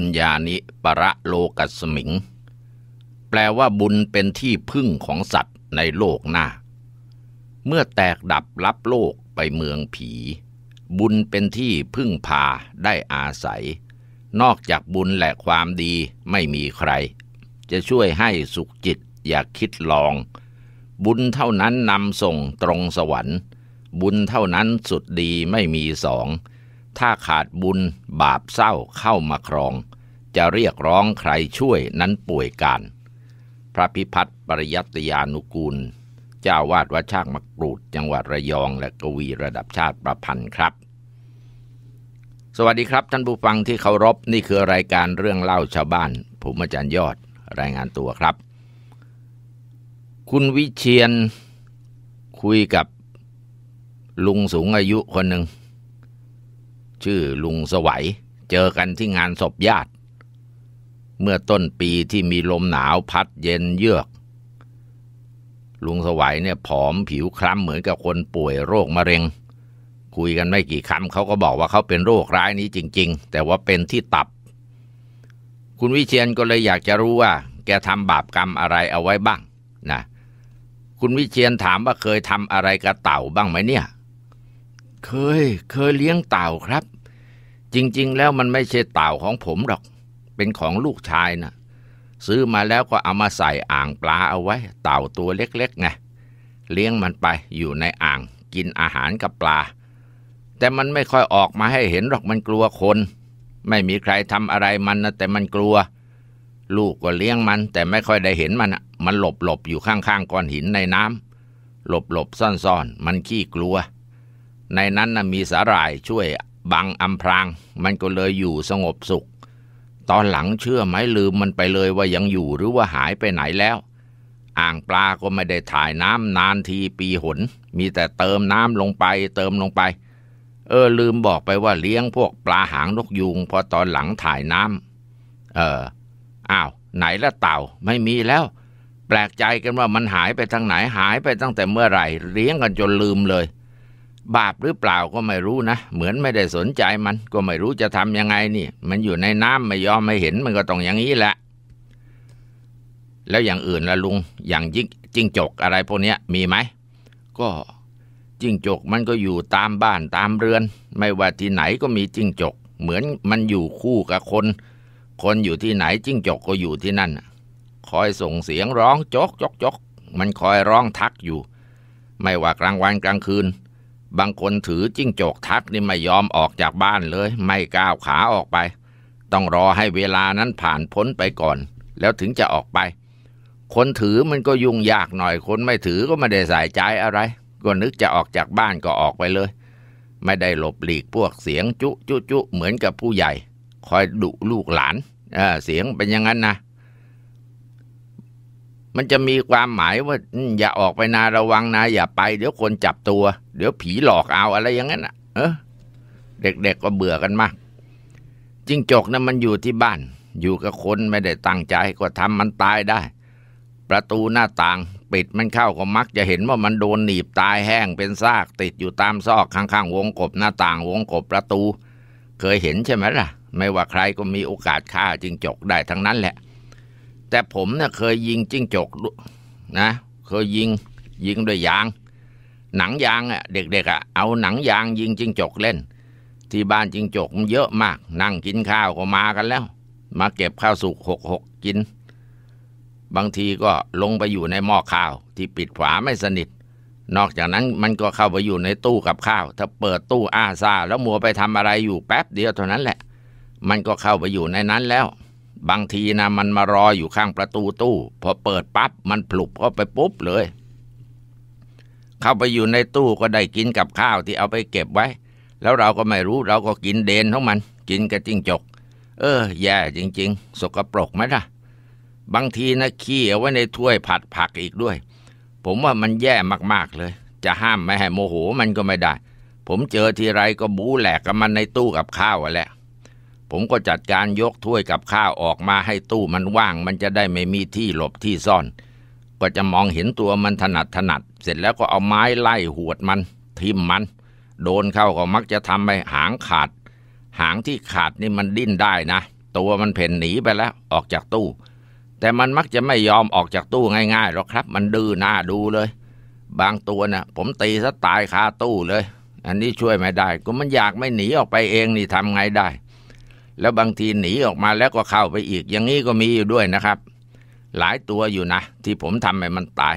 บุญญานิประโลกัสมิง แปลว่าบุญเป็นที่พึ่งของสัตว์ในโลกหน้า เมื่อแตกดับรับโลกไปเมืองผี บุญเป็นที่พึ่งพาได้อาศัย นอกจากบุญและความดีไม่มีใคร จะช่วยให้สุขจิตอยากคิดลอง บุญเท่านั้นนำส่งตรงสวรรค์ บุญเท่านั้นสุดดีไม่มีสองถ้าขาดบุญบาปเศร้าเข้ามาครอง จะเรียกร้องใครช่วยนั้นป่วยการ พระพิพัฒน์ปริยัติยานุกูล เจ้าวาดวัดชากมกรูดจังหวัดระยอง และกวีระดับชาติประพันธ์ครับ สวัสดีครับท่านผู้ฟังที่เคารพนี่คือรายการเรื่องเล่าชาวบ้านผมอาจารย์ยอดรายงานตัวครับ คุณวิเชียนคุยกับลุงสูงอายุคนหนึ่งชื่อลุงสวัยเจอกันที่งานศพญาติ เมื่อต้นปีที่มีลมหนาวพัดเย็นเยือก ลุงสวัยเนี่ยผอมผิวคล้ำเหมือนกับคนป่วยโรคมะเร็ง คุยกันไม่กี่คำเขาก็บอกว่าเขาเป็นโรคร้ายนี้จริง ๆ แต่ว่าเป็นที่ตับ คุณวิเชียนก็เลยอยากจะรู้ว่า แกทำบาปกรรมอะไรเอาไว้บ้างนะคุณวิเชียนถามว่าเคยทำอะไรกับเต่าบ้างไหมเนี่ยเคย เคยเลี้ยงเต่าครับ จริงๆ แล้วมันไม่ใช่เต่าของผมหรอก เป็นของลูกชายนะซื้อมาแล้วก็เอามาใส่อ่างปลาเอาไว้เต่าตัวเล็กๆไงเลี้ยงมันไปอยู่ในอ่างกินอาหารกับปลา แต่มันไม่ค่อยออกมาให้เห็นหรอกมันกลัวคน ไม่มีใครทำอะไรมันนะแต่มันกลัว ลูกก็เลี้ยงมัน แต่ไม่ค่อยได้เห็นมันมันหลบหลบอยู่ข้างๆก้อนหินในน้ำหลบหลบซ่อนๆมันขี้กลัวในนั้นนะมีสาหร่ายช่วยบังอาพรางมันก็เลยอยู่สงบสุข ตอนหลังเชื่อไหมลืมมันไปเลยว่ายังอยู่หรือว่าหายไปไหนแล้ว อ่างปลาก็ไม่ได้ถ่ายน้ำนานทีปีหน มีแต่เติมน้ำลงไปเติมลงไป เออลืมบอกไปว่าเลี้ยงพวกปลาหางนกยุงพอตอนหลังถ่ายน้ำเอออ้าว ไหนละเต่า ไม่มีแล้ว แปลกใจกันว่ามันหายไปทางไหนหายไปตั้งแต่เมื่อไหร่ เลี้ยงกันจนลืมเลยบาปหรือเปล่าก็ไม่รู้นะ เหมือนไม่ได้สนใจมัน ก็ไม่รู้จะทำยังไงนี่ มันอยู่ในน้ำไม่ยอมไม่เห็น มันก็ต้องอย่างนี้แหละ แล้วอย่างอื่นละลุง อย่างจิ้งจิ้งจกอะไรพวกนี้มีไหม ก็จิ้งจกมันก็อยู่ตามบ้านตามเรือน ไม่ว่าที่ไหนก็มีจิ้งจก เหมือนมันอยู่คู่กับคน คนอยู่ที่ไหนจิ้งจกก็อยู่ที่นั่นคอยส่งเสียงร้องจกจกจก มันคอยร้องทักอยู่ ไม่ว่ากลางวันกลางคืนบางคนถือจิ้งจกทักนี่ไม่ยอมออกจากบ้านเลย ไม่ก้าวขาออกไป ต้องรอให้เวลานั้นผ่านพ้นไปก่อน แล้วถึงจะออกไปคนถือมันก็ยุ่งยากหน่อยคนไม่ถือก็ไม่ได้ใส่ใจอะไร ก็นึกจะออกจากบ้านก็ออกไปเลย ไม่ได้หลบหลีกพวกเสียง จุจุจุเหมือนกับผู้ใหญ่ คอยดุลูกหลานเสียงเป็นอย่างนั้นนะมันจะมีความหมายว่า อย่าออกไปนาระวังนะอย่าไปเดี๋ยวคนจับตัวเดี๋ยวผีหลอกเอาอะไรอย่างนั้นอ่ะ เออเด็กๆก็เบื่อกันมากจิ้งจกนะ่ะมันอยู่ที่บ้าน อยู่กับคนไม่ได้ตั้งใจก็ทำมันตายได้ ประตูหน้าต่าง ปิดมันเข้าก็มักจะเห็นว่ามันโดนหนีบตายแห้งเป็นซากติดอยู่ตามซอกข้าง ๆวงกบหน้าต่างวงกบประตู เคยเห็นใช่ไหมล่ะ ไม่ว่าใครก็มีโอกาสฆ่าจิ้งจกได้ทั้งนั้นแหละ แต่ผมนะ่ะเคยยิงจิ้งจก นะ เคยยิงยิงด้วยยางหนังยางอ่ะเด็กๆอ่ะเอาหนังยางยิงจิงจกเล่น ที่บ้านจิงจกมันเยอะมาก นั่งกินข้าวก็มากันแล้ว มาเก็บข้าวสุกหกหกกินบางทีก็ลงไปอยู่ในหม้อข้าว ที่ปิดฝาไม่สนิทนอกจากนั้นมันก็เข้าไปอยู่ในตู้กับข้าว ถ้าเปิดตู้อาซาแล้วมัวไปทำอะไรอยู่แป๊บเดียวเท่านั้นแหละ มันก็เข้าไปอยู่ในนั้นแล้ว บางทีนะมันมารออยู่ข้างประตูตู้พอเปิดปับ๊บมันปลุบเข้าไปปุ๊บเลยเข้าไปอยู่ในตู้ก็ได้กินกับข้าวที่เอาไปเก็บไว้ แล้วเราก็ไม่รู้เราก็กินเดนของมัน กินกระจิ้งจก เออแย่จริงๆ สกปรกไหมล่ะบางทีนะขี้เอาไว้ในถ้วยผัดผักอีกด้วย ผมว่ามันแย่มากๆเลย จะห้ามไม่ให้โมโหมันก็ไม่ได้ ผมเจอทีไรก็บูแหลกกับมันในตู้กับข้าวแหละผมก็จัดการยกถ้วยกับข้าวออกมา ให้ตู้มันว่าง มันจะได้ไม่มีที่หลบที่ซ่อนก็จะมองเห็นตัวมันถนัดถนัดเสร็จแล้วก็เอาไม้ไล่หวดมัน ทิ่มมัน โดนเข้าก็มักจะทำไปหางขาด หางที่ขาดนี่มันดิ้นได้นะตัวมันเพ่นหนีไปแล้วออกจากตู้ แต่มันมักจะไม่ยอมออกจากตู้ง่ายๆหรอกครับ มันดื้อหน้าดูเลย บางตัวนะ่ะผมตีซะตายคาตู้เลย อันนี้ช่วยไม่ได้ ก็มันอยากไม่หนีออกไปเองนี่ทำไงได้ แล้วบางทีหนีออกมาแล้วก็เข้าไปอีก อย่างนี้ก็มีอยู่ด้วยนะครับหลายตัวอยู่นะที่ผมทำให้มันตาย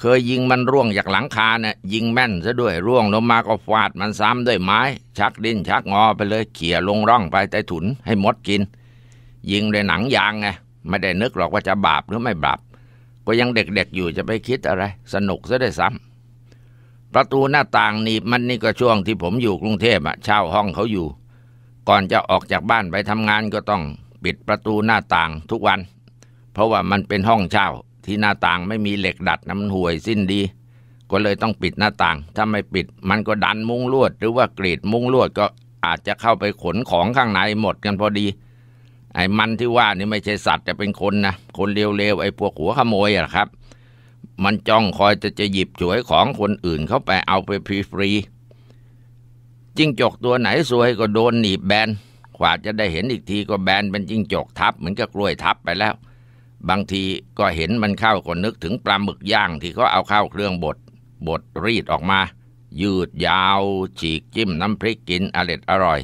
เคยยิงมันร่วงจากหลังคาเนะี่ยยิงแม่นซะด้วยร่วงลงมาก็ฟาด มันซ้ำด้วยไม้ ชักดิ้นชักงอไปเลยเขี่ยลงร่องไปใต้ถุนให้มดกิน ยิงด้วยหนังยางไงไม่ได้นึกหรอกว่าจะบาปหรือไม่บาปก็ยังเด็กๆอยู่จะไปคิดอะไร สนุกซะได้ซ้ำประตูหน้าต่างนีบมันนี่ก็ช่วงที่ผมอยู่กรุงเทพอะเช่าห้องเขาอยู่ ก่อนจะออกจากบ้านไปทำงานก็ต้องปิดประตูหน้าต่างทุกวันเพราะว่ามันเป็นห้องเช่าที่หน้าต่างไม่มีเหล็กดัดน้ำห่วยสิ้นดี ก็เลยต้องปิดหน้าต่าง ถ้าไม่ปิดมันก็ดันมุ้งลวดหรือว่ากรีดมุ้งลวดก็อาจจะเข้าไปขนของข้างในหมดกันพอดี ไอ้มันที่ว่านี่ไม่ใช่สัตว์แต่เป็นคนนะคนเร็วๆไอ้พวกหัวขโมยอะครับ มันจ้องคอยจะจะหยิบฉวยของคนอื่นเข้าไปเอาไปฟรีจิ้งจกตัวไหนสวยก็โดนหนีบแบนกว่าจะได้เห็นอีกทีก็แบนเป็นจิ้งจกทับเหมือนกับกล้วยทับไปแล้วบางทีก็เห็นมันเข้าก็นึกถึงปลาหมึกย่างที่เขาเอาเข้าเครื่องบดบดรีดออกมา ยืดยาว ฉีกจิ้มน้ำพริกกินอร็ดอร่อย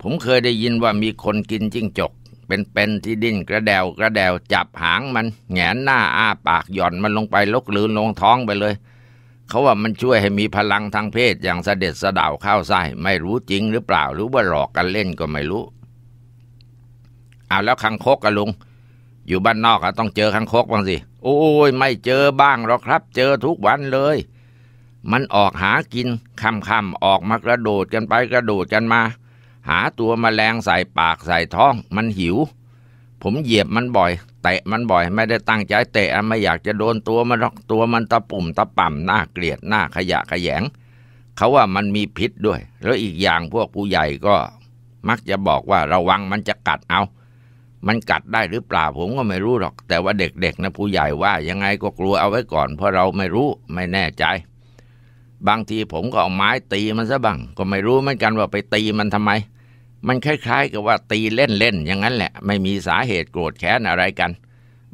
ผมเคยได้ยินว่ามีคนกินจิ้งจก เป็นๆที่ดิ้นกระเดวกระเดวจับหางมันแงนหน้าอ้าปากหย่อนมันลงไปลกลืนลงท้องไปเลย เขาว่ามันช่วยให้มีพลังทางเพศอย่างเสด็จสะดาวเข้าไส้ไม่รู้จริงหรือเปล่าหรือว่าหลอกกันเล่นก็ไม่รู้ เอาแล้วคังคกกะลุงอยู่บ้านนอกอะต้องเจอคังคกบ้างสิโอ้ยไม่เจอบ้างหรอกครับ เจอทุกวันเลย มันออกหากินค่ำๆออกมากระโดดกันไปกระโดดกันมา หาตัวมแมลงใส่ปากใส่ท้อง มันหิว ผมเหยียบมันบ่อยเตะมันบ่อยไม่ได้ตั้งใจเตะไม่อยากจะโดนตัวมันหรอกตัวมันตะปุ่ม ตะป่ำหน้าเกลียดหน้าขยะขยง เขาว่ามันมีพิษด้วย แล้วอีกอย่างพวกผู้ใหญ่ก็ มักจะบอกว่าระวังมันจะกัดเอามันกัดได้หรือเปล่าผมก็ไม่รู้หรอก แต่ว่าเด็กๆนะผู้ใหญ่ว่ายังไงก็กลัวเอาไว้ก่อนเพราะเราไม่รู้ไม่แน่ใจ บางทีผมก็เอาไม้ตีมันซะบ้างก็ไม่รู้เหมือนกันว่าไปตีมันทำไม มันคล้ายๆกับว่าตีเล่นๆอย่างนั้นแหละ ไม่มีสาเหตุโกรธแค้นอะไรกัน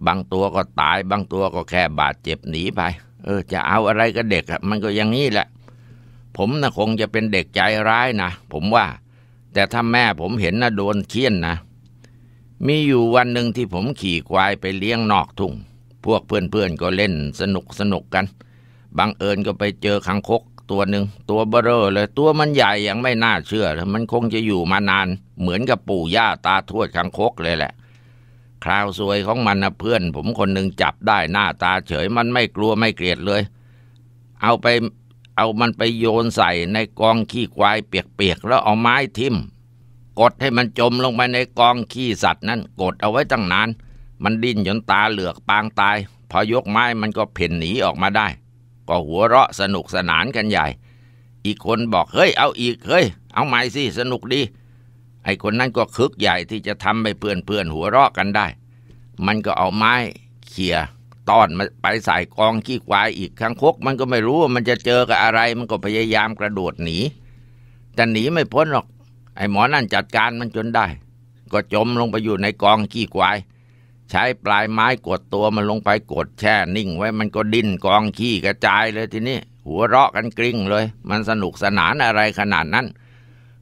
บางตัวก็ตาย บางตัวก็แค่บาดเจ็บหนีไป เออ จะเอาอะไรกับเด็กอะมันก็อย่างนี้แหละ ผมนะคงจะเป็นเด็กใจร้ายนะผมว่า แต่ถ้าแม่ผมเห็นนะโดนเคี่ยนนะมีอยู่วันหนึ่งที่ผมขี่ควายไปเลี้ยงนอกทุ่ง พวกเพื่อนๆก็เล่นสนุกสนุกกัน บังเอิญก็ไปเจอคังคกตัวหนึ่งตัวเบ้อเรอเลยตัวมันใหญ่ยังไม่น่าเชื่อ มันคงจะอยู่มานานเหมือนกับปู่ย่าตาทวดคังคกเลยแหละ คราวซวยของมันนะเพื่อนผมคนหนึ่งจับได้หน้าตาเฉย มันไม่กลัวไม่เกลียดเลย เอาไปเอามันไปโยนใส่ในกองขี้ควายเปียกๆแล้วเอาไม้ทิ่มกดให้มันจมลงไปในกองขี้สัตว์นั้น กดเอาไว้ตั้งนาน มันดิ้นจนตาเหลือกปางตายพอยกไม้มันก็เพ่นหนีออกมาได้ ก็หัวเราะสนุกสนานกันใหญ่ อีกคนบอก เฮ้ยเอาอีกเฮ้ยเอาใหม่สิสนุกดีไอคนนั้นก็คึกใหญ่ที่จะทำให้เพื่อนเพื่อนหัวเราะกันได้ มันก็เอาไม้เขี่ยต้อนมาไปใส่กองขี้ควายอีกครั้งคกมันก็ไม่รู้ว่ามันจะเจอกับอะไร มันก็พยายามกระโดดหนีแต่หนีไม่พ้นหรอกไอ้หมอนั่นจัดการมันจนได้ ก็จมลงไปอยู่ในกองขี้ควาย ใช้ปลายไม้กดตัวมันลงไปกดแช่นิ่ง ไว้มันก็ดิ้นกองขี้กระจายเลยทีนี้หัวเราะกันกริ่งเลย มันสนุกสนานอะไรขนาดนั้น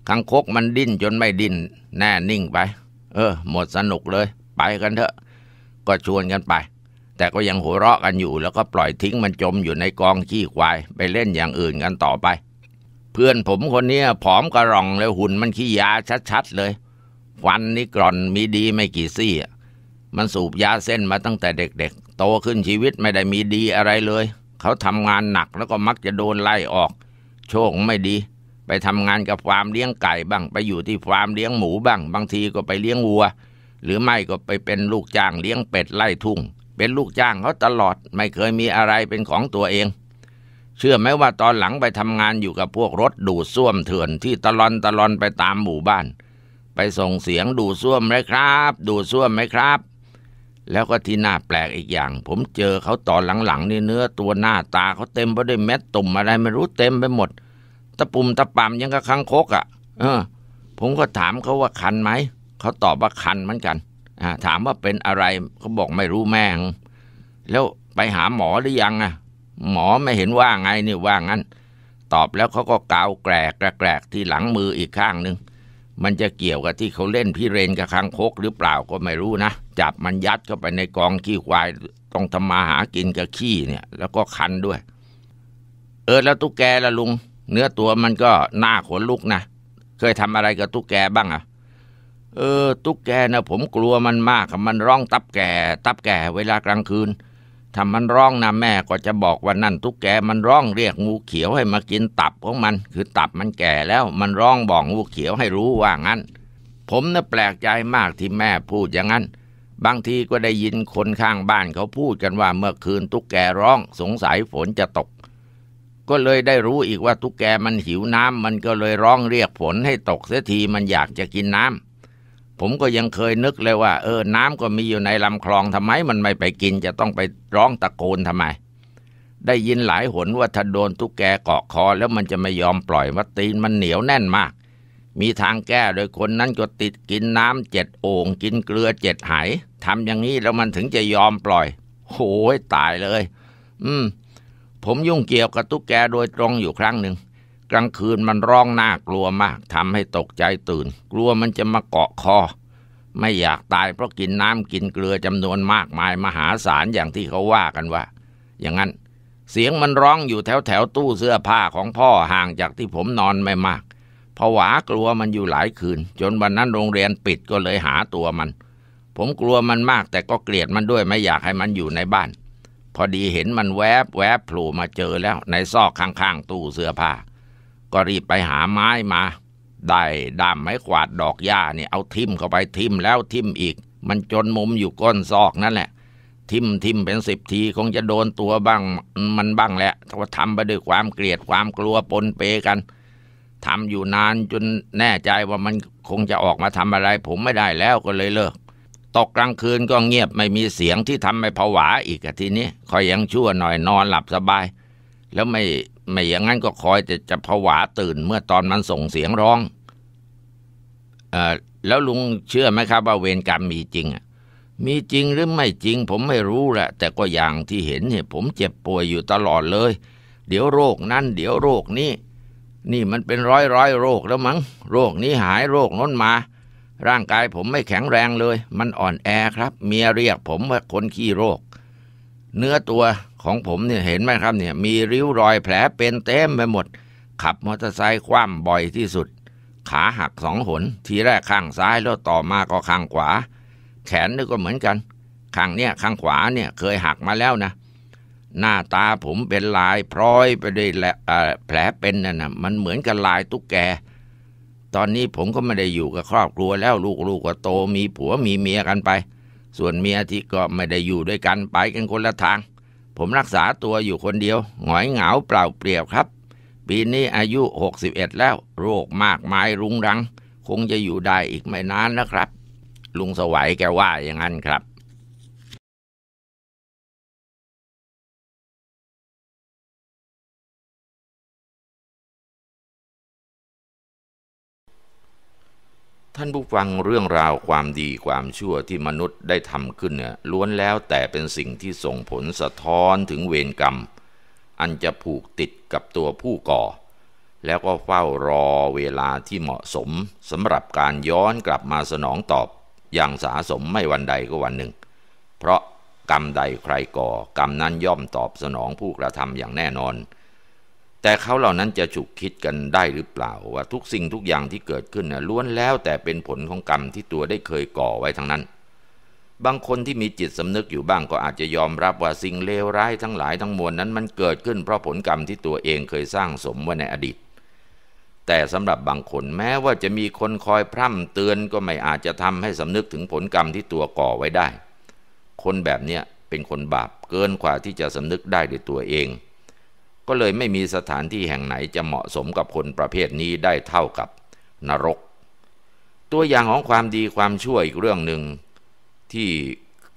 คังคกมันดิ้นจนไม่ดิ้นแน่นิ่งไป เออ หมดสนุกเลย ไปกันเถอะ ก็ชวนกันไป แต่ก็ยังหัวเราะกันอยู่แล้วก็ปล่อยทิ้งมันจมอยู่ในกองขี้ควาย ไปเล่นอย่างอื่นกันต่อไปเพื่อนผมคนนี้ผอมกระรองแล้วหุ่นมันขี้ยาชัดๆเลยฟันนี่กร่อนมีดีไม่กี่ซี่ มันสูบยาเส้นมาตั้งแต่เด็กๆ โตขึ้นชีวิตไม่ได้มีดีอะไรเลย เขาทำงานหนักแล้วก็มักจะโดนไล่ออก โชคไม่ดี ไปทำงานกับฟาร์มเลี้ยงไก่บ้างไปอยู่ที่ฟาร์มเลี้ยงหมูบ้าง บางทีก็ไปเลี้ยงวัว หรือไม่ก็ไปเป็นลูกจ้างเลี้ยงเป็ดไล่ทุ่งเป็นลูกจ้างเขาตลอดไม่เคยมีอะไรเป็นของตัวเองชื่อไหมว่าตอนหลังไปทำงานอยู่กับพวกรถ ดูดซ่วมเถื่อนที่ตะลอนตะลอนไปตามหมู่บ้าน ไปส่งเสียงดูดซ่วมไหมครับ ดูดซ่วมไหมครับ แล้วก็ที่น่าแปลกอีกอย่าง ผมเจอเขาตอนหลังๆนี่เนื้อ ตัวหน้าตาเขาเต็มไปด้วยเม็ดตุ่มอะไรไม่รู้เต็มไปหมดตะปุ่มตะป่ำยังกระคังคกอะ่ะเออ ผมก็ถามเขาว่าคันไหมเขาตอบว่าคันเหมือนกันอ่าถามว่าเป็นอะไรเขาบอกไม่รู้แม่ง แล้วไปหาหมอหรือยังอ่ะหมอไม่เห็นว่าไงนี่ว่างั้น ตอบแล้วเขาก็กาวแกรกแกรกที่หลังมืออีกข้างหนึ่งมันจะเกี่ยวกับที่เขาเล่นพี่เรนกับคางคก หรือเปล่าก็ไม่รู้นะจับมันยัดเข้าไปในกองขี้ควายต้องทำมาหากินกับขี้เนี่ยแล้วก็คันด้วย เออแล้วตุ๊กแกละลุงเนื้อตัวมันก็หน้าขนลุกนะเคยทำอะไรกับตุ๊กแกบ้างอะเออ ตุ๊กแกนะผมกลัวมันมากมันร้องตับแก่ตับแก่เวลากลางคืนถ้ามันร้องนะแม่ก็จะบอกว่านั่นตุ๊กแกมันร้องเรียกงูเขียวให้มากินตับของมัน คือตับมันแก่แล้วมันร้องบอกงูเขียวให้รู้ว่างั้น ผมน่ะแปลกใจมากที่แม่พูดอย่างนั้น บางทีก็ได้ยินคนข้างบ้านเขาพูดกันว่าเมื่อคืนตุ๊กแกร้องสงสัยฝนจะตก ก็เลยได้รู้อีกว่าตุ๊กแกมันหิวน้ำมันก็เลยร้องเรียกฝนให้ตกเสียทีมันอยากจะกินน้ำผมก็ยังเคยนึกเลยว่า เออ น้ำก็มีอยู่ในลำคลองทำไม มันไม่ไปกินจะต้องไปร้องตะโกนทำไม ได้ยินหลายหนว่าถ้าโดนตุ๊กแกเกาะคอ แล้วมันจะไม่ยอมปล่อยว่าตีนมันเหนียวแน่นมาก มีทางแก้โดยคนนั้นก็ติดกินน้ำเจ็ดโอ่งกินเกลือเจ็ดหายทำอย่างนี้ แล้วมันถึงจะยอมปล่อยโอ้ยตายเลย อืม ผมยุ่งเกี่ยวกับตุ๊กแกโดยตรงอยู่ครั้งหนึ่งกลางคืนมันร้องน่ากลัวมาก ทำให้ตกใจตื่น กลัวมันจะมาเกาะคอ ไม่อยากตายเพราะกินน้ำกินเกลือจำนวนมากมายมหาศาลอย่างที่เขาว่ากันว่า อย่างนั้น เสียงมันร้องอยู่แถวแถวตู้เสื้อผ้าของพ่อห่างจากที่ผมนอนไม่มากผวากลัวมันอยู่หลายคืน จนวันนั้นโรงเรียนปิดก็เลยหาตัวมัน ผมกลัวมันมาก แต่ก็เกลียดมันด้วยไม่อยากให้มันอยู่ในบ้าน พอดีเห็นมันแวบแวบผลมาเจอแล้วในซอกข้างๆ ตู้เสื้อผ้าก็รีบไปหาไม้มาได้ด้ามไม้ขวาดดอกหญ้าเนี่ยเอาทิ่มเข้าไปทิ่มแล้วทิ่มอีก มันจนมุมอยู่ก้นซอกนั่นแหละ ทิ่มทิ่มเป็นสิบที คงจะโดนตัวบ้างมันบ้างแหละแต่ว่าทำไปด้วยความเกลียดความกลัวปนเปกันทำอยู่นานจนแน่ใจว่ามันคงจะออกมาทำอะไร ผมไม่ได้แล้วก็เลยเลิกตกกลางคืนก็เงียบไม่มีเสียงที่ทำให้ผวาอีกทีนี้คอยยังชั่วหน่อยนอนหลับสบาย แล้วไม่ไม่อย่างนั้นก็คอยแต่จะผวาตื่นเมื่อตอนมันส่งเสียงร้องอแล้วลุงเชื่อไหมครับว่าเวรกรรมมีจริงมีจริงหรือไม่จริง ผมไม่รู้แหละแต่ก็อย่างที่เห็นเนี่ยผมเจ็บป่วยอยู่ตลอดเลย เดี๋ยวโรคนั้นเดี๋ยวโรคนี้ นี่มันเป็นร้อยร้อยโรคแล้วมั้ง โรคนี้หายโรคน้นมา ร่างกายผมไม่แข็งแรงเลย มันอ่อนแอครับ เมียเรียกผมว่าคนขี้โรค เนื้อตัวของผมเนี่ยเห็นไหมครับเนี่ยมีริ้วรอยแผลเป็นเต็มไปหมด ขับมอเตอร์ไซค์คว่ำบ่อยที่สุด ขาหักสองหนทีแรกข้างซ้ายแล้วต่อมาก็ข้างขวา แขนนี่ก็เหมือนกัน ข้างเนี่ยข้างขวาเนี่ยเคยหักมาแล้วนะ หน้าตาผมเป็นลายพร้อยไปด้วยแผลเป็นนะ่ะมันเหมือนกับลายตุ๊กแก ตอนนี้ผมก็ไม่ได้อยู่กับครอบครัวแล้วลูกๆกก็โตมีผัวมีเมียกันไป ส่วนเมียที่ก็ไม่ได้อยู่ด้วยกันไปกันคนละทางผมรักษาตัวอยู่คนเดียวหงอยเหงาเปล่าเปลี่ยวครับ ปีนี้อายุ 61 แล้วโรคมากมายรุงรัง คงจะอยู่ได้อีกไม่นานนะครับ ลุงสวัยแกว่าอย่างนั้นครับท่านผู้ฟังเรื่องราวความดีความชั่วที่มนุษย์ได้ทำขึ้นเนี่ยล้วนแล้วแต่เป็นสิ่งที่ส่งผลสะท้อนถึงเวรกรรม อันจะผูกติดกับตัวผู้ก่อ แล้วก็เฝ้ารอเวลาที่เหมาะสมสำหรับการย้อนกลับมาสนองตอบอย่างสาสมไม่วันใดก็วันหนึ่ง เพราะกรรมใดใครก่อกรรมนั้นย่อมตอบสนองผู้กระทำอย่างแน่นอนแต่เขาเหล่านั้นจะฉุกคิดกันได้หรือเปล่าว่าทุกสิ่งทุกอย่างที่เกิดขึ้นนะล้วนแล้วแต่เป็นผลของกรรมที่ตัวได้เคยก่อไว้ทั้งนั้น บางคนที่มีจิตสำนึกอยู่บ้างก็อาจจะยอมรับว่าสิ่งเลวร้ายทั้งหลายทั้งมวลนั้น มันเกิดขึ้นเพราะผลกรรมที่ตัวเองเคยสร้างสมไว้ในอดีต แต่สำหรับบางคนแม้ว่าจะมีคนคอยพร่ำเตือนก็ไม่อาจจะทำให้สำนึกถึงผลกรรมที่ตัวก่อไว้ได้ คนแบบเนี้ยเป็นคนบาปเกินกว่าที่จะสำนึกได้ด้วยตัวเองก็เลยไม่มีสถานที่แห่งไหนจะเหมาะสมกับคนประเภทนี้ได้เท่ากับนรก ตัวอย่างของความดีความชั่วอีกเรื่องหนึ่งที่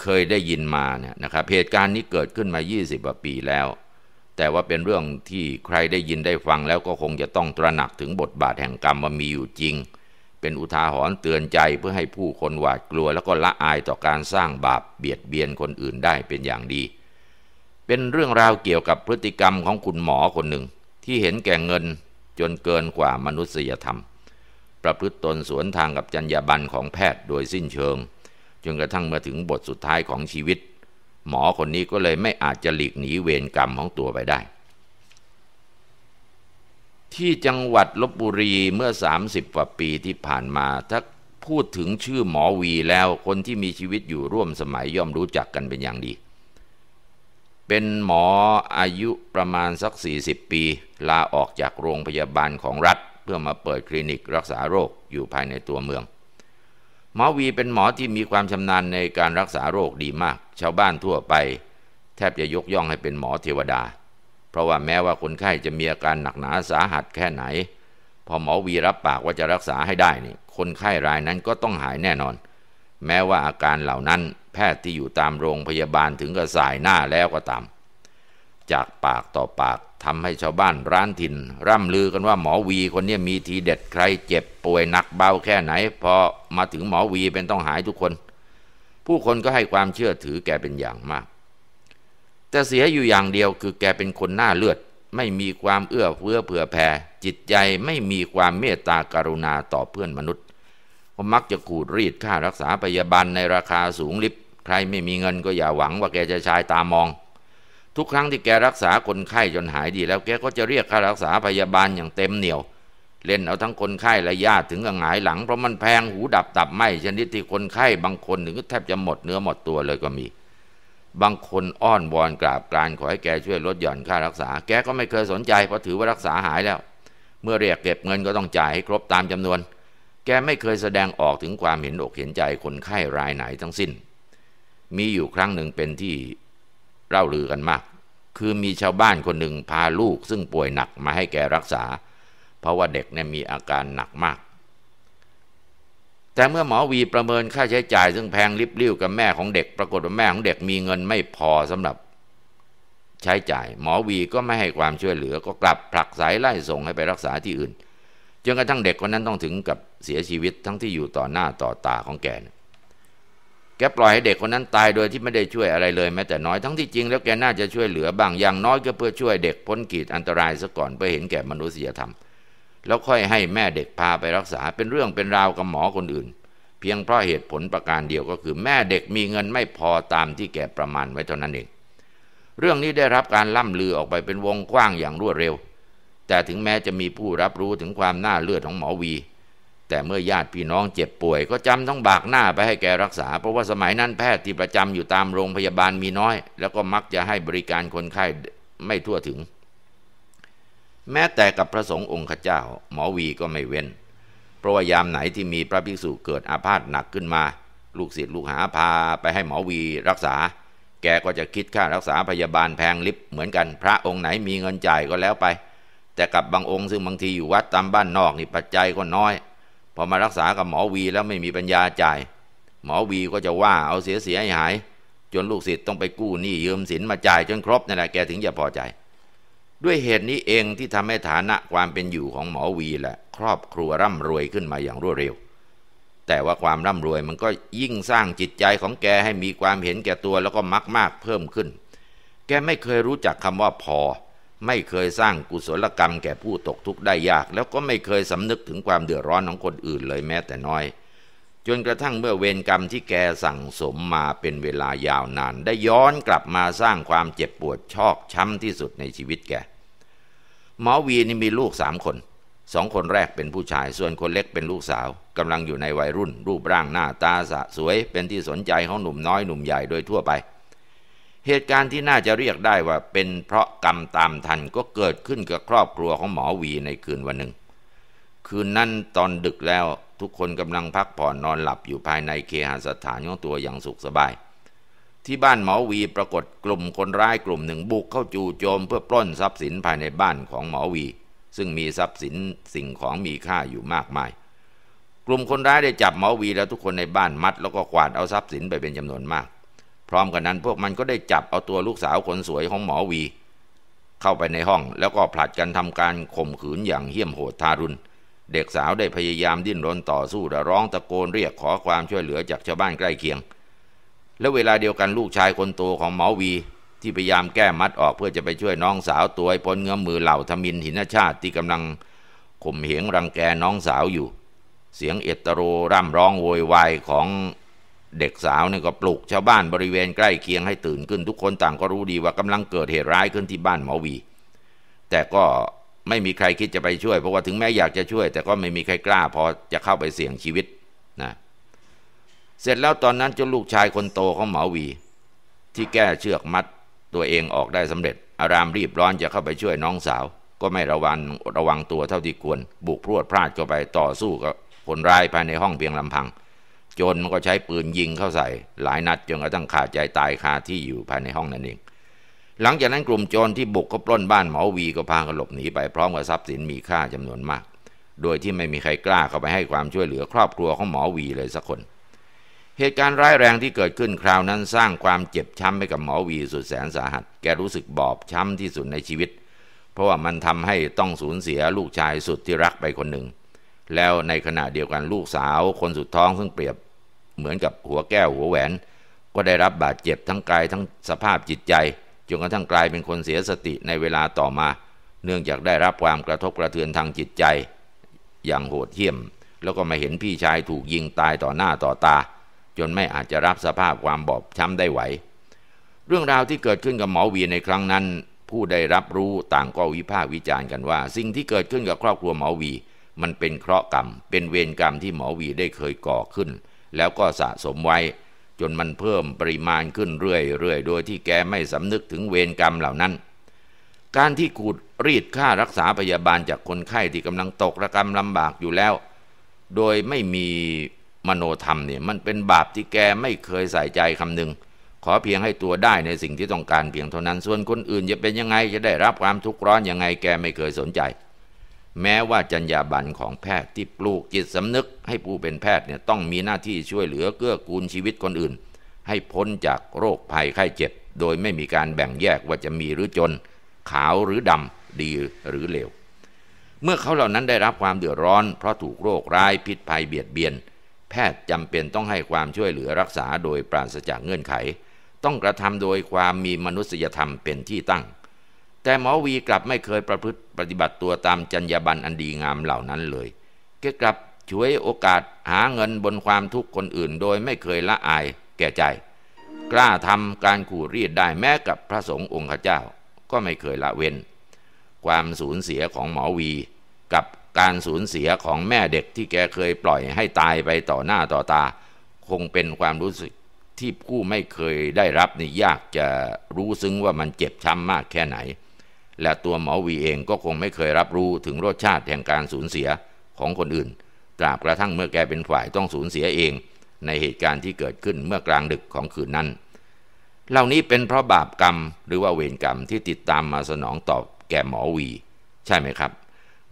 เคยได้ยินมาเนี่ยนะครับ เหตุการณ์นี้เกิดขึ้นมา 20กว่าปีแล้ว แต่ว่าเป็นเรื่องที่ใครได้ยินได้ฟังแล้วก็คงจะต้องตระหนักถึงบทบาทแห่งกรรมว่ามีอยู่จริง เป็นอุทาหรณ์เตือนใจเพื่อให้ผู้คนหวาดกลัว แล้วก็ละอายต่อการสร้างบาปเบียดเบียนคนอื่นได้เป็นอย่างดีเป็นเรื่องราวเกี่ยวกับพฤติกรรมของคุณหมอคนหนึ่ง ที่เห็นแก่เงินจนเกินกว่ามนุษยธรรม ประพฤติตนสวนทางกับจรรยาบรรณของแพทย์โดยสิ้นเชิง จนกระทั่งมาถึงบทสุดท้ายของชีวิต หมอคนนี้ก็เลยไม่อาจจะหลีกหนีเวรกรรมของตัวไปได้ ที่จังหวัดลบบุรีเมื่อ 30กว่าปีที่ผ่านมาถ้าพูดถึงชื่อหมอวีแล้วคนที่มีชีวิตอยู่ร่วมสมัยย่อมรู้จักกันเป็นอย่างดีเป็นหมออายุประมาณสัก 40 ปี ลาออกจากโรงพยาบาลของรัฐเพื่อมาเปิดคลินิกรักษาโรคอยู่ภายในตัวเมืองหมอวีเป็นหมอที่มีความชำนาญในการรักษาโรคดีมากชาวบ้านทั่วไป แทบจะยกย่องให้เป็นหมอเทวดา เพราะว่าแม้ว่าคนไข้จะมีอาการหนักหนาสาหัสแค่ไหน พอหมอวีรับปากว่าจะรักษาให้ได้นี่คนไข้รายนั้นก็ต้องหายแน่นอน แม้ว่าอาการเหล่านั้นแพทย์ที่อยู่ตามโรงพยาบาลถึงกระสายหน้าแล้วก็ตาม จากปากต่อปากทำให้ชาวบ้านร้านถิ่นร่ำลือกันว่าหมอวีคนนี้มีทีเด็ดใครเจ็บป่วยหนักเบาแค่ไหนพอมาถึงหมอวีเป็นต้องหายทุกคน ผู้คนก็ให้ความเชื่อถือแกเป็นอย่างมาก แต่เสียอยู่อย่างเดียวคือแกเป็นคนหน้าเลือด ไม่มีความเอื้อเฟื้อเผื่อแผ่จิตใจไม่มีความเมตตาการุณาต่อเพื่อนมนุษย์มักจะขูดรีดค่ารักษาพยาบาลในราคาสูงลิบใครไม่มีเงินก็อย่าหวังว่าแกจะชายตามอง ทุกครั้งที่แกรักษาคนไข้จนหายดีแล้วแกก็จะเรียกค่ารักษาพยาบาลอย่างเต็มเหนียว เล่นเอาทั้งคนไข้และญาติถึงกับหงายหลังเพราะมันแพงหูดับตับไหมชนิดที่คนไข้บางคนถึงแทบจะหมดเนื้อหมดตัวเลยก็มี บางคนอ้อนวอนกราบกรานขอให้แกช่วยลดหย่อนค่ารักษา แกก็ไม่เคยสนใจเพราะถือว่ารักษาหายแล้ว เมื่อเรียกเก็บเงินก็ต้องจ่ายให้ครบตามจำนวน แกไม่เคยแสดงออกถึงความเห็นอกเห็นใจคนไข้รายไหนทั้งสิ้นมีอยู่ครั้งหนึ่งเป็นที่เล่าลือกันมาก คือมีชาวบ้านคนหนึ่งพาลูก ซึ่งป่วยหนักมาให้แกรักษา เพราะว่าเด็กเนี่ยมีอาการหนักมาก แต่เมื่อหมอวีประเมินค่าใช้จ่าย ซึ่งแพงลิบเลี่วกับแม่ของเด็ก ปรากฏว่าแม่ของเด็กมีเงินไม่พอสำหรับ ใช้จ่าย หมอวีก็ไม่ให้ความช่วยเหลือก็กลับ ผลักสายไล่ส่งให้ไปรักษาที่อื่นจนกระทั่งเด็กคนนั้นต้องถึงกับเสียชีวิตทั้งที่อยู่ต่อหน้าต่อตาของแกนะแกปล่อยให้เด็กคนนั้นตายโดยที่ไม่ได้ช่วยอะไรเลยแม้แต่น้อยทั้งที่จริงแล้วแกน่าจะช่วยเหลือบ้างอย่างน้อย ก็เพื่อช่วยเด็กพ้นขีดอันตรายซะก่อนเพื่อเห็นแก่มนุษยธรรม แล้วค่อยให้แม่เด็กพาไปรักษาเป็นเรื่องเป็นราวกับหมอคนอื่น เพียงเพราะเหตุผลประการเดียวก็คือแม่เด็กมีเงินไม่พอตามที่แกประมาณไว้เท่านั้นเองเรื่องนี้ได้รับการล่ำลือออกไปเป็นวงกว้างอย่างรวดเร็ว แต่ถึงแม้จะมีผู้รับรู้ถึงความน่าเลือดของหมอวีแต่เมื่อญาติพี่น้องเจ็บป่วยก็จำต้องบากหน้าไปให้แกรักษา เพราะว่าสมัยนั้นแพทย์ ที่ประจำอยู่ตามโรงพยาบาลมีน้อย แล้วก็มักจะให้บริการคนไข้ไม่ทั่วถึง แม้แต่กับพระสงฆ์องค์ขเจ้า หมอวีก็ไม่เว้นเพราะว่ายามไหนที่มีพระภิกษุเกิดอาพาธหนักขึ้นมา ลูกศิษย์ลูกหาพาไปให้หมอวีรักษา แกก็จะคิดค่ารักษาพยาบาลแพงลิบเหมือนกันพระองค์ไหนมีเงินจ่ายก็แล้วไป แต่กับบางองค์ซึ่งบางทีอยู่วัดตามบ้านนอกนี่ปัจจัยก็น้อยพอมารักษากับหมอวีแล้วไม่มีปัญญาจ่ายหมอวีก็จะว่าเอาเสียเสียหาย จนลูกศิษย์ต้องไปกู้หนี้ยืมสินมาจ่ายจนครบนั่นแหละแกถึงจะพอใจ ด้วยเหตุนี้เองที่ทำให้ฐานะความเป็นอยู่ของหมอวีและครอบครัวร่ำรวยขึ้นมาอย่างรวดเร็ว แต่ว่าความร่ำรวยมันก็ยิ่งสร้างจิตใจของแกให้มีความเห็นแก่ตัวแล้วก็มักมากเพิ่มขึ้น แกไม่เคยรู้จักคำว่าพอไม่เคยสร้างกุศลกรรมแก่ผู้ตกทุกข์ได้ยาก แล้วก็ไม่เคยสำนึกถึงความเดือดร้อนของคนอื่นเลยแม้แต่น้อย จนกระทั่งเมื่อเวรกรรมที่แกสั่งสมมาเป็นเวลายาวนาน ได้ย้อนกลับมาสร้างความเจ็บปวดชอกช้ำที่สุดในชีวิตแกหมอวีนี่มีลูกสามคนสองคนแรกเป็นผู้ชายส่วนคนเล็กเป็นลูกสาวกำลังอยู่ในวัยรุ่น รูปร่างหน้าตาสะสวย เป็นที่สนใจของหนุ่มน้อยหนุ่มใหญ่โดยทั่วไปเหตุการณ์ที่น่าจะเรียกได้ว่าเป็นเพราะกรรมตามทันก็เกิดขึ้นกับครอบครัวของหมอวีในคืนวันหนึ่ง คืนนั้นตอนดึกแล้ว ทุกคนกำลังพักผ่อนนอนหลับอยู่ภายในเคหสถานของตัวอย่างสุขสบาย ที่บ้านหมอวีปรากฏกลุ่มคนร้ายกลุ่มหนึ่งบุกเข้าจู่โจมเพื่อปล้นทรัพย์สินภายในบ้านของหมอวี ซึ่งมีทรัพย์สินสิ่งของมีค่าอยู่มากมาย กลุ่มคนร้ายได้จับหมอวี และทุกคนในบ้านมัด แล้วก็กวาดเอาทรัพย์สินไปเป็นจำนวนมากพร้อมกันนั้นพวกมันก็ได้จับเอาตัวลูกสาวคนสวยของหมอวี เข้าไปในห้องแล้วก็ผลัดกันทำการข่มขืนอย่างเหี้ยมโหดทารุณ เด็กสาวได้พยายามดิ้นรนต่อสู้และร้องตะโกนเรียกขอความช่วยเหลือจากชาวบ้านใกล้เคียง และเวลาเดียวกันลูกชายคนโตของหมอวีที่พยายามแก้มัดออกเพื่อจะไปช่วยน้องสาวตัวไพ้ลเงื้อมมือเหล่าทมินหินชาติที่กำลังข่มเหงรังแกน้องสาวอยู่ เสียงเอตโรร่ำร้องโวยวายของเด็กสาวนี่ก็ปลุกชาวบ้านบริเวณใกล้เคียงให้ตื่นขึ้นทุกคนต่างก็รู้ดีว่ากำลังเกิดเหตุร้ายขึ้นที่บ้านหมอวี แต่ก็ไม่มีใครคิดจะไปช่วยเพราะว่าถึงแม้อยากจะช่วย แต่ก็ไม่มีใครกล้า พอจะเข้าไปเสี่ยงชีวิตนะเสร็จแล้วตอนนั้นจนลูกชายคนโตของหมอวี ที่แก้เชือกมัดตัวเองออกได้สำเร็จ อารามรีบร้อนจะเข้าไปช่วยน้องสาว ก็ไม่ระวังระวังตัวเท่าที่ควร บุกพรวดพลาดเข้าไปต่อสู้กับคนร้ายภายในห้องเพียงลำพังจนมันก็ใช้ปืนยิงเข้าใส่หลายนัดจนกระทั่งขาดใจตายคาที่อยู่ภายในห้องนั่นเอง หลังจากนั้นกลุ่มโจรที่บุกก็ปล้นบ้านหมอวีก็พากันหลบหนีไปพร้อมกับทรัพย์สินมีค่าจำนวนมาก โดยที่ไม่มีใครกล้าเข้าไปให้ความช่วยเหลือครอบครัวของหมอวีเลยสักคน เหตุการณ์ร้ายแรงที่เกิดขึ้นคราวนั้นสร้างความเจ็บช้ำให้กับหมอวี สุดแสนสาหัส แกรู้สึกบอบช้ำที่สุดในชีวิต เพราะว่ามันทำให้ต้องสูญเสียลูกชายสุดที่รักไปคนหนึ่ง แล้วในขณะเดียวกันลูกสาวคนสุดท้องซึ่งเปรียบเหมือนกับหัวแก้วหัวแหวน ก็ได้รับบาดเจ็บทั้งกายทั้งสภาพจิตใจ จนกระทั่งกลายเป็นคนเสียสติในเวลาต่อมา เนื่องจากได้รับความกระทบกระเทือนทางจิตใจอย่างโหดเหี้ยม แล้วก็มาเห็นพี่ชายถูกยิงตายต่อหน้าต่อตา จนไม่อาจจะรับสภาพความบอบช้ำได้ไหว เรื่องราวที่เกิดขึ้นกับหมอวีในครั้งนั้น ผู้ได้รับรู้ต่างก็วิพากษ์วิจารณ์กันว่า สิ่งที่เกิดขึ้นกับครอบครัวหมอวี มันเป็นเคราะห์กรรมเป็นเวรกรรมที่หมอวีได้เคยก่อขึ้นแล้วก็สะสมไว้จนมันเพิ่มปริมาณขึ้นเรื่อยๆ โดยที่แกไม่สำนึกถึงเวรกรรมเหล่านั้น การที่ขูดรีดค่ารักษาพยาบาลจากคนไข้ที่กำลังตกระกรรมลำบากอยู่แล้ว โดยไม่มีมโนธรรมเนี่ยมันเป็นบาปที่แกไม่เคยใส่ใจคำหนึ่ง ขอเพียงให้ตัวได้ในสิ่งที่ต้องการเพียงเท่านั้น ส่วนคนอื่นจะเป็นยังไงจะได้รับความทุกข์ร้อนยังไงแกไม่เคยสนใจแม้ว่าจรรยาบรรณของแพทย์ที่ปลูกจิตสำนึกให้ผู้เป็นแพทย์เนี่ยต้องมีหน้าที่ช่วยเหลือเกื้อกูลชีวิตคนอื่น ให้พ้นจากโรคภัยไข้เจ็บโดยไม่มีการแบ่งแยกว่าจะมีหรือจน ขาวหรือดำดีหรือเลว เมื่อเขาเหล่านั้นได้รับความเดือดร้อนเพราะถูกโรคร้ายพิษภัยเบียดเบียน แพทย์จำเป็นต้องให้ความช่วยเหลือรักษาโดยปราศจากเงื่อนไข ต้องกระทำโดยความมีมนุษยธรรมเป็นที่ตั้งแต่หมอวีกลับไม่เคยประพฤติปฏิบัติตัวตามจรรยาบรรณอันดีงามเหล่านั้นเลยแกกลับช่วยโอกาสหาเงินบนความทุกข์คนอื่นโดยไม่เคยละอายแก่ใจ กล้าทำการขู่รีดได้แม้กับพระสงฆ์องค์เจ้าก็ไม่เคยละเว้น ความสูญเสียของหมอวีกับการสูญเสียของแม่เด็กที่แกเคยปล่อยให้ตายไปต่อหน้าต่อตา คงเป็นความรู้สึกที่ผู้ไม่เคยได้รับนี่ยากจะรู้ซึ้งว่ามันเจ็บช้ำมากแค่ไหนและตัวหมอวีเองก็คงไม่เคยรับรู้ถึงรสชาติแห่งการสูญเสียของคนอื่นตราบกระทั่งเมื่อแกเป็นฝ่ายต้องสูญเสียเอง ในเหตุการณ์ที่เกิดขึ้นเมื่อกลางดึกของคืนนั้น เหล่านี้เป็นเพราะบาปกรรมหรือว่าเวรกรรมที่ติดตามมาสนองตอบแก่หมอวี ใช่ไหมครับ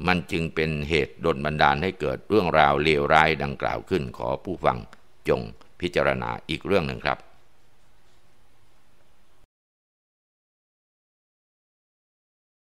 มันจึงเป็นเหตุดลบันดาลให้เกิดเรื่องราวเลวร้ายดังกล่าวขึ้นขอผู้ฟังจงพิจารณาอีกเรื่องหนึ่งครับ